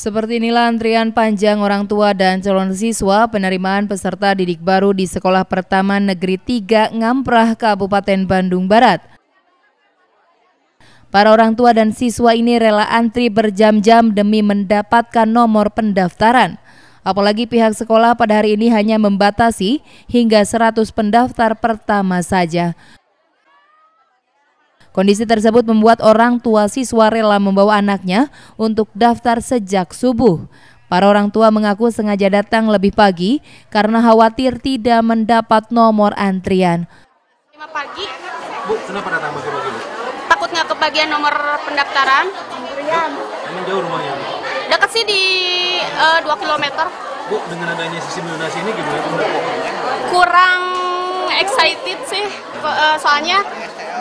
Seperti inilah antrian panjang orang tua dan calon siswa penerimaan peserta didik baru di Sekolah Pertama Negeri 3 Ngamprah, Kabupaten Bandung Barat. Para orang tua dan siswa ini rela antri berjam-jam demi mendapatkan nomor pendaftaran. Apalagi pihak sekolah pada hari ini hanya membatasi hingga 100 pendaftar pertama saja. Kondisi tersebut membuat orang tua siswa rela membawa anaknya untuk daftar sejak subuh. Para orang tua mengaku sengaja datang lebih pagi karena khawatir tidak mendapat nomor antrian. 5 pagi. Bu, kenapa datang pagi-pagi? Takut nggak kebagian nomor pendaftaran. Emang jauh rumahnya? Dekat sih di uh, 2 km. Bu, dengan adanya sistem donasi ini gimana? Kurang excited sih, eh, soalnya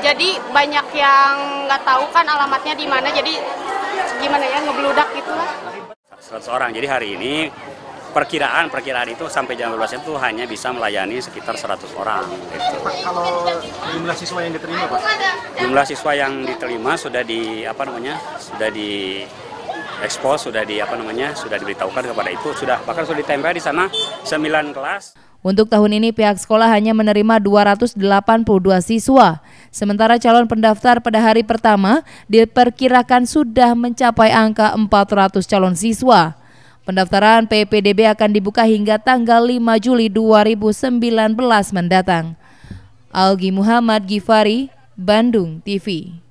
jadi banyak yang nggak tahu kan alamatnya di mana jadi gimana ya ngebludak gitu lah 100 orang jadi hari ini perkiraan perkiraan itu sampai jam 12 itu hanya bisa melayani sekitar 100 orang. Gitu. Pak, kalau jumlah siswa yang diterima, Pak? Jumlah siswa yang diterima sudah di apa namanya? Sudah di ekspos sudah di apa namanya sudah diberitahukan kepada itu sudah bahkan sudah ditempel di sana 9 kelas. Untuk tahun ini pihak sekolah hanya menerima 282 siswa. Sementara calon pendaftar pada hari pertama diperkirakan sudah mencapai angka 400 calon siswa. Pendaftaran PPDB akan dibuka hingga tanggal 5 Juli 2019 mendatang. Algi Muhammad Gifari, Bandung TV.